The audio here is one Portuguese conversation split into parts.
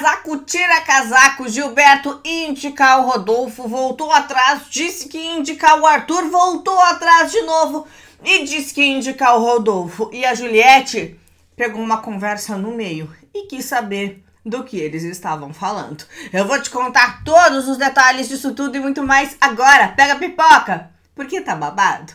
casaco tira casaco, Gilberto indica o Rodolfo, voltou atrás, disse que indica o Arthur, voltou atrás de novo e disse que indica o Rodolfo. E a Juliette pegou uma conversa no meio e quis saber do que eles estavam falando. Eu vou te contar todos os detalhes disso tudo e muito mais agora. Pega a pipoca, porque tá babado.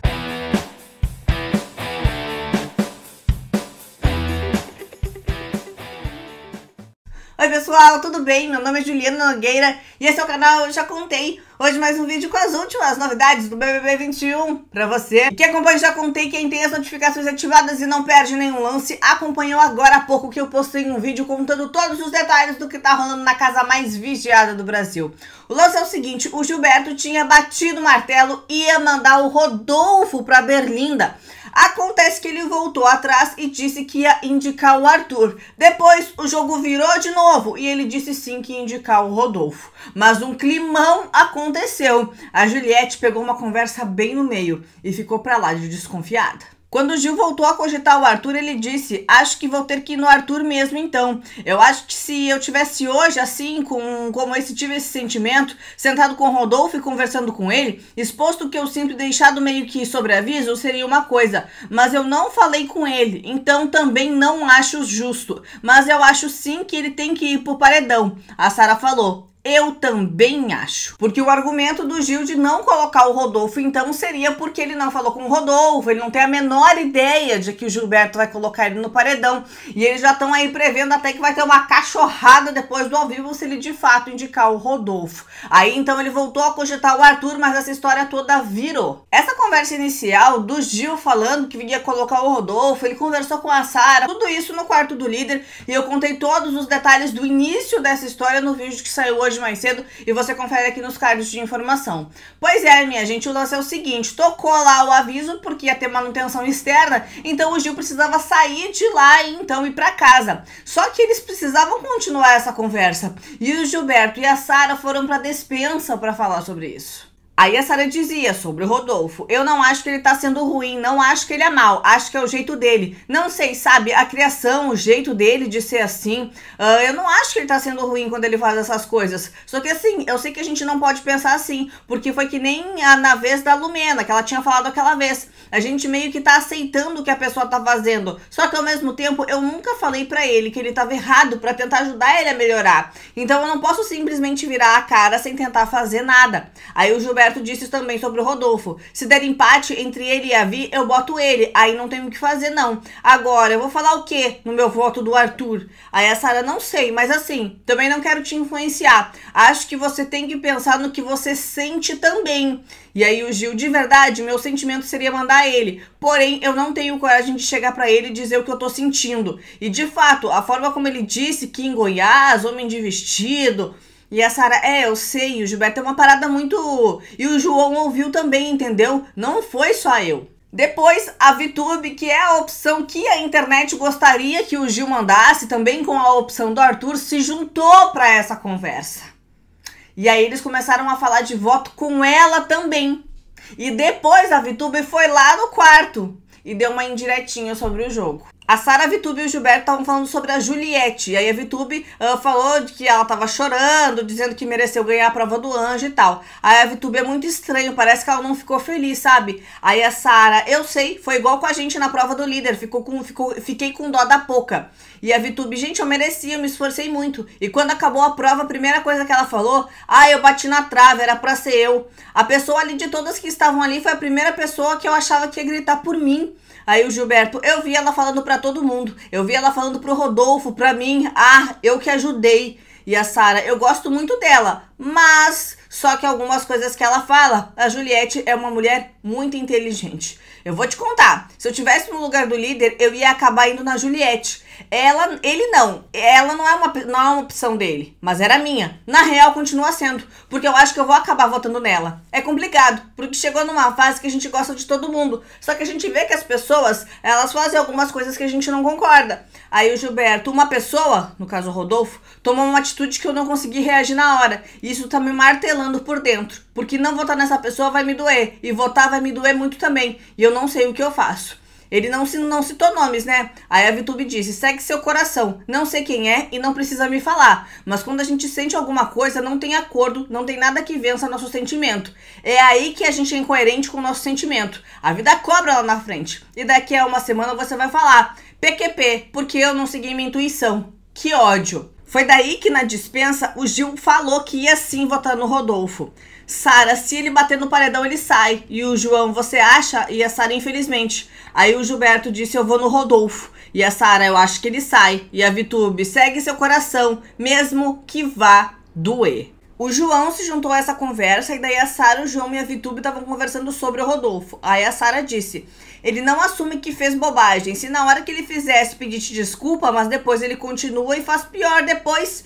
Oi pessoal, tudo bem? Meu nome é Juliana Nogueira e esse é o canal Eu Já Contei. Hoje mais um vídeo com as últimas novidades do BBB 21 pra você. E acompanha Já Contei, quem tem as notificações ativadas e não perde nenhum lance, acompanhou agora há pouco que eu postei um vídeo contando todos os detalhes do que tá rolando na casa mais vigiada do Brasil. O lance é o seguinte, o Gilberto tinha batido o martelo e ia mandar o Rodolfo pra Berlinda Acontece que ele voltou atrás e disse que ia indicar o Arthur. Depois o jogo virou de novo e ele disse sim que ia indicar o Rodolfo. Mas um climão aconteceu. A Juliette pegou uma conversa bem no meio e ficou para lá de desconfiada. Quando Gil voltou a cogitar o Arthur, ele disse: Acho que vou ter que ir no Arthur mesmo então. Eu acho que se eu tivesse hoje, assim, com, como esse, tive esse sentimento, sentado com Rodolfo e conversando com ele, exposto o que eu sinto e deixado meio que sobre aviso, seria uma coisa. Mas eu não falei com ele, então também não acho justo. Mas eu acho sim que ele tem que ir pro paredão. A Sara falou: eu também acho. Porque o argumento do Gil de não colocar o Rodolfo, então, seria porque ele não falou com o Rodolfo, ele não tem a menor ideia de que o Gilberto vai colocar ele no paredão. E eles já estão aí prevendo até que vai ter uma cachorrada depois do ao vivo se ele de fato indicar o Rodolfo. Aí então ele voltou a cogitar o Arthur, mas essa história toda virou. Essa conversa inicial do Gil falando que vinha colocar o Rodolfo, ele conversou com a Sara, tudo isso no quarto do líder, e eu contei todos os detalhes do início dessa história no vídeo que saiu hoje hoje mais cedo e você confere aqui nos cards de informação. Pois é, minha gente, o lance é o seguinte: tocou lá o aviso porque ia ter manutenção externa, então o Gil precisava sair de lá então, e então ir para casa. Só que eles precisavam continuar essa conversa. E o Gilberto e a Sara foram para despensa para falar sobre isso. Aí a Sara dizia sobre o Rodolfo: Eu não acho que ele está sendo ruim, não acho que ele é mal, acho que é o jeito dele. Não sei, sabe, a criação, o jeito dele de ser assim. Uh, eu não acho que ele está sendo ruim quando ele faz essas coisas. Só que assim, eu sei que a gente não pode pensar assim, porque foi que nem a, na vez da Lumena, que ela tinha falado aquela vez. A gente meio que está aceitando o que a pessoa está fazendo. Só que ao mesmo tempo, eu nunca falei para ele que ele estava errado para tentar ajudar ele a melhorar. Então eu não posso simplesmente virar a cara sem tentar fazer nada. Aí o Gilberto Roberto disse também sobre o Rodolfo. Se der empate entre ele e a Vi, eu boto ele. Aí não tenho o que fazer, não. Agora, eu vou falar o quê no meu voto do Arthur? Aí a Sara, não sei, mas assim, também não quero te influenciar. Acho que você tem que pensar no que você sente também. E aí o Gil, de verdade, meu sentimento seria mandar ele. Porém, eu não tenho coragem de chegar para ele e dizer o que eu tô sentindo. E de fato, a forma como ele disse que em Goiás, homem de vestido e a Sara, é, eu sei, o Gilberto é uma parada muito. E o João ouviu também, entendeu? Não foi só eu. Depois, a VTube, que é a opção que a internet gostaria que o Gil mandasse, também com a opção do Arthur, se juntou para essa conversa. E aí eles começaram a falar de voto com ela também. E depois a VTube foi lá no quarto e deu uma indiretinha sobre o jogo. A Sara Vitube e o Gilberto estavam falando sobre a Juliette. E aí a Vitube uh, falou de que ela tava chorando, dizendo que mereceu ganhar a prova do anjo e tal. Aí a Vitube é muito estranho, parece que ela não ficou feliz, sabe? Aí a Sara, eu sei, foi igual com a gente na prova do líder, ficou com, ficou, fiquei com dó da pouca. E a Vitube, gente, eu merecia, eu me esforcei muito. E quando acabou a prova, a primeira coisa que ela falou, ah, eu bati na trave, era pra ser eu. A pessoa ali de todas que estavam ali foi a primeira pessoa que eu achava que ia gritar por mim. Aí o Gilberto, eu vi ela falando pra para todo mundo. Eu vi ela falando pro Rodolfo, pra mim, ah, eu que ajudei. E a Sara, eu gosto muito dela, mas só que algumas coisas que ela fala, a Juliette é uma mulher muito inteligente. Eu vou te contar, se eu tivesse no lugar do líder, eu ia acabar indo na Juliette. Ela, ele não, ela não é uma, não é uma opção dele, mas era minha. Na real, continua sendo, porque eu acho que eu vou acabar votando nela. É complicado, porque chegou numa fase que a gente gosta de todo mundo, só que a gente vê que as pessoas, elas fazem algumas coisas que a gente não concorda. Aí o Gilberto, uma pessoa, no caso o Rodolfo, tomou uma atitude que eu não consegui reagir na hora. Isso tá me martelando por dentro, porque não votar nessa pessoa vai me doer e votar vai me doer muito também, e eu não sei o que eu faço. Ele não, não citou nomes, né? a Evitube disse: segue seu coração, não sei quem é e não precisa me falar. Mas quando a gente sente alguma coisa, não tem acordo, não tem nada que vença nosso sentimento. É aí que a gente é incoerente com o nosso sentimento. A vida cobra lá na frente. E daqui a uma semana você vai falar: PQP, porque eu não segui minha intuição. Que ódio! Foi daí que na dispensa o Gil falou que ia sim votar no Rodolfo. Sara, se ele bater no paredão, ele sai. E o João, você acha? E a Sara, infelizmente. Aí o Gilberto disse: Eu vou no Rodolfo. E a Sara, eu acho que ele sai. E a Vitube, segue seu coração, mesmo que vá doer. O João se juntou a essa conversa e daí a Sara, o João e a Vitube estavam conversando sobre o Rodolfo. Aí a Sara disse: "Ele não assume que fez bobagem. Se na hora que ele fizesse pedir desculpa, mas depois ele continua e faz pior depois.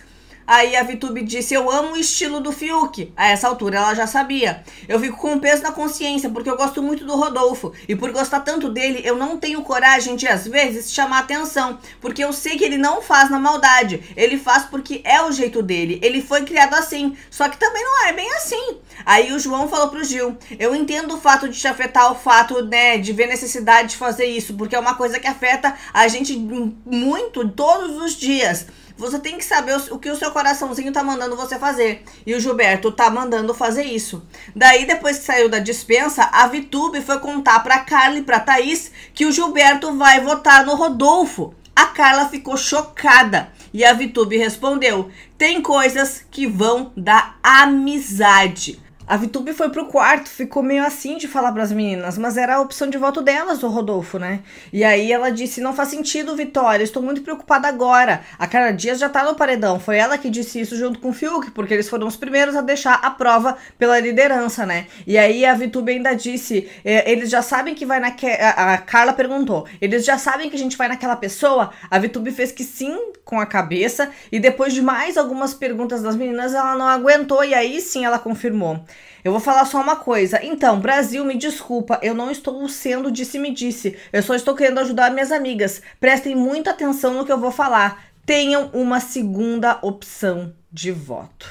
Aí a Vitube disse: Eu amo o estilo do Fiuk. A essa altura ela já sabia. Eu fico com um peso na consciência porque eu gosto muito do Rodolfo. E por gostar tanto dele, eu não tenho coragem de, às vezes, chamar atenção. Porque eu sei que ele não faz na maldade. Ele faz porque é o jeito dele. Ele foi criado assim. Só que também não é bem assim. Aí o João falou pro Gil: Eu entendo o fato de te afetar, o fato, né, de ver necessidade de fazer isso. Porque é uma coisa que afeta a gente muito todos os dias. Você tem que saber o, que o seu coraçãozinho tá mandando você fazer. E o Gilberto tá mandando fazer isso. Daí, depois que saiu da dispensa, a Vitube foi contar pra Carla e pra Thaís que o Gilberto vai votar no Rodolfo. A Carla ficou chocada. E a Vitube respondeu: tem coisas que vão da amizade. A Vitube foi pro quarto, ficou meio assim de falar para as meninas, mas era a opção de voto delas, o Rodolfo, né? E aí ela disse: "Não faz sentido, Vitória, estou muito preocupada agora. A Carla Dias já tá no paredão". Foi ela que disse isso junto com o Fiuk, porque eles foram os primeiros a deixar a prova pela liderança, né? E aí a Vitube ainda disse: é, "Eles já sabem que vai naquela. a Carla perguntou: "Eles já sabem que a gente vai naquela pessoa?". A Vitube fez que sim com a cabeça e depois de mais algumas perguntas das meninas, ela não aguentou e aí sim ela confirmou. Eu vou falar só uma coisa. Então, Brasil, me desculpa, eu não estou sendo disse-me-disse. -disse. Eu só estou querendo ajudar minhas amigas. Prestem muita atenção no que eu vou falar. Tenham uma segunda opção de voto.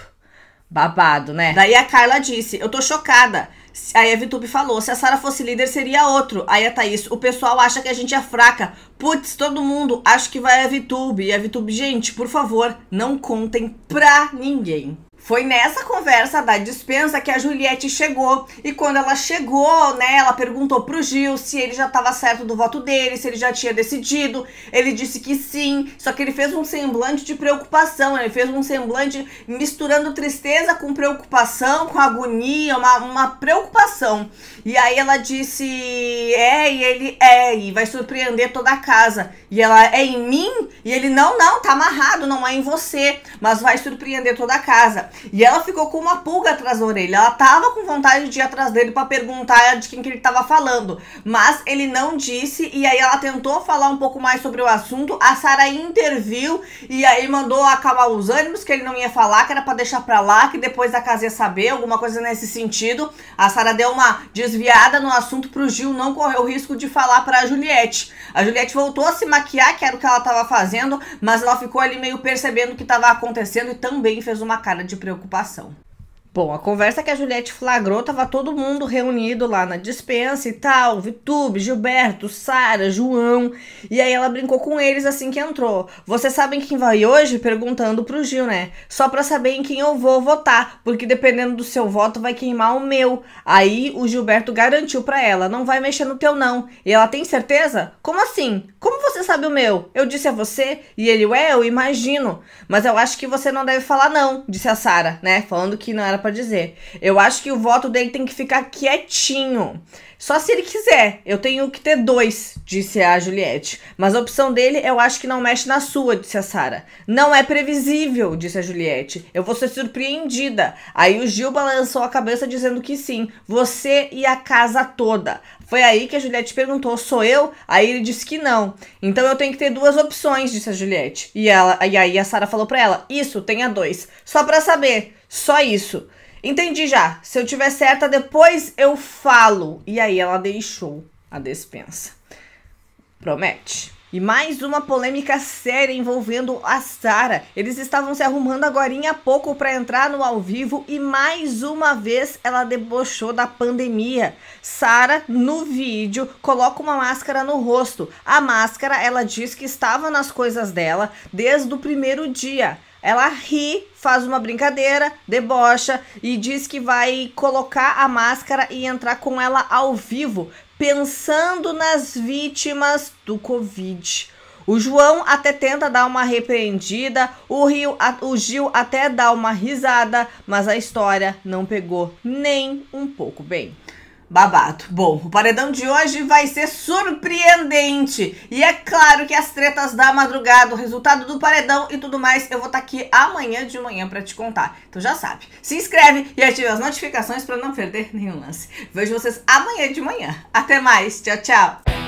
Babado, né? Daí a Carla disse: Eu tô chocada. Aí a Vitube falou: se a Sara fosse líder, seria outro. Aí a Thaís: o pessoal acha que a gente é fraca. Putz, todo mundo acha que vai a Vitube. E a Vitube, gente, por favor, não contem pra ninguém. Foi nessa conversa da dispensa que a Juliette chegou. E quando ela chegou, né, ela perguntou pro Gil se ele já estava certo do voto dele, se ele já tinha decidido. Ele disse que sim, só que ele fez um semblante de preocupação, ele fez um semblante misturando tristeza com preocupação, com agonia, uma, uma preocupação. E aí ela disse: é, e ele é, e vai surpreender toda a casa. E ela é em mim? E ele: não, não, tá amarrado, não é em você, mas vai surpreender toda a casa. E ela ficou com uma pulga atrás da orelha. Ela tava com vontade de ir atrás dele para perguntar de quem que ele tava falando. Mas ele não disse. E aí ela tentou falar um pouco mais sobre o assunto. A Sara interviu e aí mandou acalmar os ânimos que ele não ia falar, que era para deixar pra lá, que depois a casa ia saber, alguma coisa nesse sentido. A Sara deu uma desviada no assunto pro Gil não correr o risco de falar pra Juliette. A Juliette voltou a se maquiar, que era o que ela tava fazendo, mas ela ficou ali meio percebendo o que tava acontecendo e também fez uma cara de preocupação. Bom, a conversa que a Juliette flagrou tava todo mundo reunido lá na dispensa e tal, Vitube, Gilberto, Sara, João. E aí ela brincou com eles assim que entrou. Vocês sabem quem vai hoje? Perguntando pro Gil, né? Só pra saber em quem eu vou votar, porque dependendo do seu voto vai queimar o meu. Aí o Gilberto garantiu pra ela, não vai mexer no teu não. E ela tem certeza? Como assim? Como você sabe o meu? Eu disse a você? E ele, ué, eu imagino. Mas eu acho que você não deve falar não, disse a Sara, né? Falando que não era pra para dizer. Eu acho que o voto dele tem que ficar quietinho. Só se ele quiser. Eu tenho que ter dois, disse a Juliette. Mas a opção dele, eu acho que não mexe na sua, disse a Sara. Não é previsível, disse a Juliette. Eu vou ser surpreendida. Aí o Gil balançou a cabeça dizendo que sim. Você e a casa toda. Foi aí que a Juliette perguntou: sou eu? Aí ele disse que não. Então eu tenho que ter duas opções, disse a Juliette. E, ela, e aí a Sara falou para ela: isso, tenha dois. Só para saber. Só isso. Entendi já. Se eu tiver certa, depois eu falo. E aí ela deixou a despensa. Promete. E mais uma polêmica séria envolvendo a Sara. Eles estavam se arrumando agora há pouco para entrar no ao vivo e mais uma vez ela debochou da pandemia. Sara, no vídeo, coloca uma máscara no rosto. A máscara, ela diz que estava nas coisas dela desde o primeiro dia. Ela ri, faz uma brincadeira, debocha e diz que vai colocar a máscara e entrar com ela ao vivo, pensando nas vítimas do Covid. O João até tenta dar uma repreendida, o, Rio, o Gil até dá uma risada, mas a história não pegou nem um pouco bem. Babado. Bom, o paredão de hoje vai ser surpreendente. E é claro que as tretas da madrugada, o resultado do paredão e tudo mais, eu vou estar tá aqui amanhã de manhã para te contar. Então já sabe, se inscreve e ative as notificações para não perder nenhum lance. Vejo vocês amanhã de manhã. Até mais. Tchau, tchau.